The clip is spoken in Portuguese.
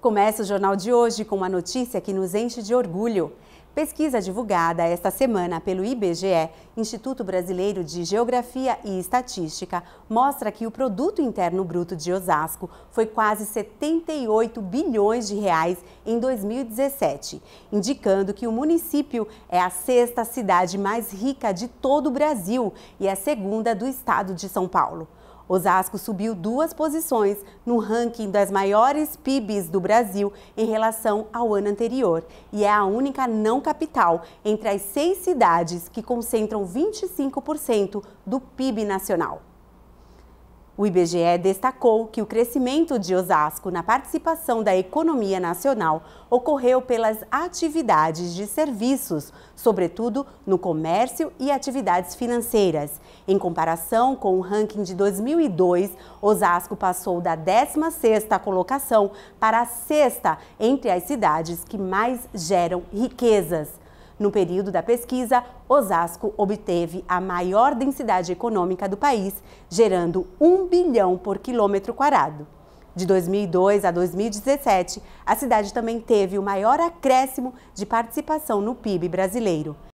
Começa o jornal de hoje com uma notícia que nos enche de orgulho. Pesquisa divulgada esta semana pelo IBGE, Instituto Brasileiro de Geografia e Estatística, mostra que o produto interno bruto de Osasco foi quase 78 bilhões de reais em 2017, indicando que o município é a sexta cidade mais rica de todo o Brasil e é a segunda do estado de São Paulo. Osasco subiu duas posições no ranking das maiores PIBs do Brasil em relação ao ano anterior e é a única não capital entre as seis cidades que concentram 25% do PIB nacional. O IBGE destacou que o crescimento de Osasco na participação da economia nacional ocorreu pelas atividades de serviços, sobretudo no comércio e atividades financeiras. Em comparação com o ranking de 2002, Osasco passou da 16ª colocação para a sexta entre as cidades que mais geram riquezas. No período da pesquisa, Osasco obteve a maior densidade econômica do país, gerando 1 bilhão por quilômetro quadrado. De 2002 a 2017, a cidade também teve o maior acréscimo de participação no PIB brasileiro.